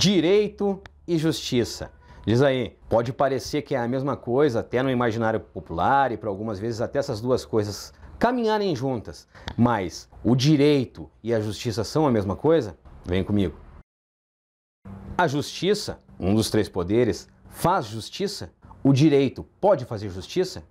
Direito e justiça. Diz aí, pode parecer que é a mesma coisa, até no imaginário popular e para algumas vezes até essas duas coisas caminharem juntas, mas o direito e a justiça são a mesma coisa? Vem comigo. A justiça, um dos três poderes, faz justiça? O direito pode fazer justiça?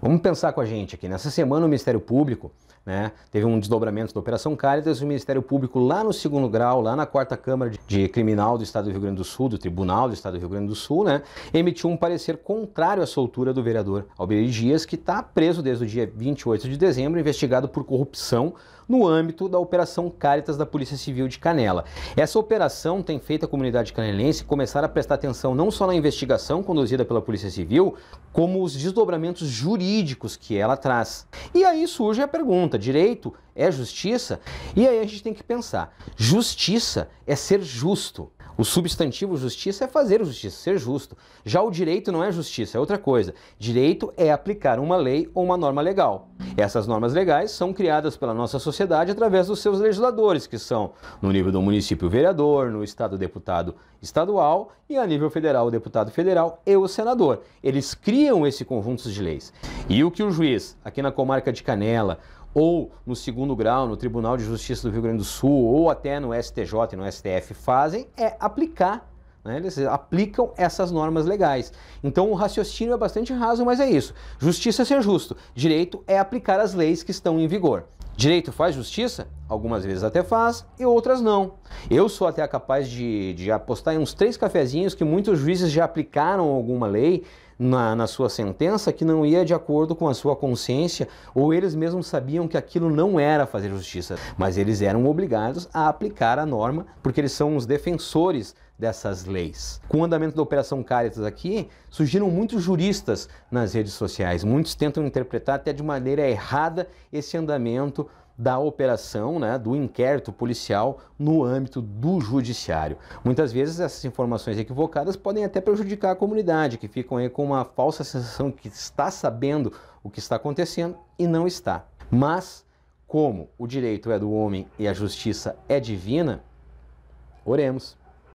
Vamos pensar com a gente aqui. Nessa semana, o Ministério Público né, teve um desdobramento da Operação Cáritas. O Ministério Público, lá no segundo grau, lá na quarta Câmara de Criminal do Estado do Rio Grande do Sul, do Tribunal do Estado do Rio Grande do Sul, né, emitiu um parecer contrário à soltura do vereador Alberto Dias, que está preso desde o dia 28 de dezembro, investigado por corrupção no âmbito da Operação Cáritas da Polícia Civil de Canela. Essa operação tem feito a comunidade canelense começar a prestar atenção não só na investigação conduzida pela Polícia Civil, como os desdobramentos jurídicos jurídicos que ela traz. E aí surge a pergunta: direito é justiça? E aí a gente tem que pensar: justiça é ser justo. O substantivo justiça é fazer justiça, ser justo. Já o direito não é justiça, é outra coisa. Direito é aplicar uma lei ou uma norma legal. Essas normas legais são criadas pela nossa sociedade através dos seus legisladores, que são, no nível do município, o vereador, no estado, deputado estadual e a nível federal, o deputado federal e o senador. Eles criam esse conjunto de leis. E o que o juiz, aqui na comarca de Canela, ou no segundo grau, no Tribunal de Justiça do Rio Grande do Sul, ou até no STJ e no STF fazem, é aplicar né? eles aplicam essas normas legais. Então o raciocínio é bastante raso, mas é isso. Justiça é ser justo. Direito é aplicar as leis que estão em vigor. Direito faz justiça? Algumas vezes até faz e outras não. Eu sou até capaz de, de apostar em uns três cafezinhos que muitos juízes já aplicaram alguma lei na, na sua sentença que não ia de acordo com a sua consciência, ou eles mesmos sabiam que aquilo não era fazer justiça, mas eles eram obrigados a aplicar a norma, porque eles são os defensores dessas leis. Com o andamento da Operação Caritas aqui, surgiram muitos juristas nas redes sociais. Muitos tentam interpretar até de maneira errada esse andamento da operação, né, do inquérito policial no âmbito do judiciário. Muitas vezes essas informações equivocadas podem até prejudicar a comunidade, que ficam aí com uma falsa sensação que está sabendo o que está acontecendo e não está. Mas como o direito é do homem e a justiça é divina, oremos.